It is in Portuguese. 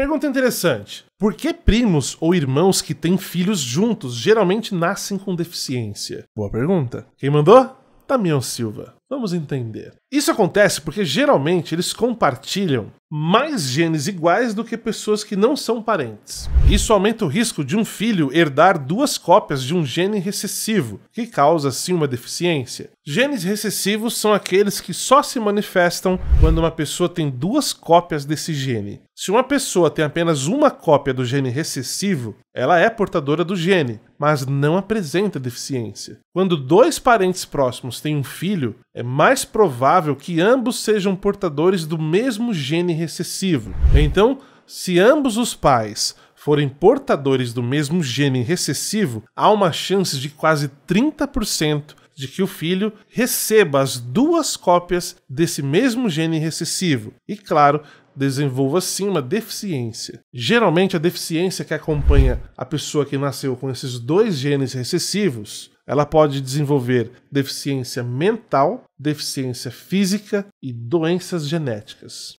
Pergunta interessante. Por que primos ou irmãos que têm filhos juntos geralmente nascem com deficiência? Boa pergunta. Quem mandou? Damião Silva. Vamos entender. Isso acontece porque geralmente eles compartilham mais genes iguais do que pessoas que não são parentes. Isso aumenta o risco de um filho herdar duas cópias de um gene recessivo, que causa sim uma deficiência. Genes recessivos são aqueles que só se manifestam quando uma pessoa tem duas cópias desse gene. Se uma pessoa tem apenas uma cópia do gene recessivo, ela é portadora do gene, mas não apresenta deficiência. Quando dois parentes próximos têm um filho, é mais provável que ambos sejam portadores do mesmo gene recessivo. Então, se ambos os pais forem portadores do mesmo gene recessivo, há uma chance de quase 30% de que o filho receba as duas cópias desse mesmo gene recessivo e, claro, desenvolva sim uma deficiência. Geralmente, a deficiência que acompanha a pessoa que nasceu com esses dois genes recessivos ela pode desenvolver deficiência mental, deficiência física e doenças genéticas.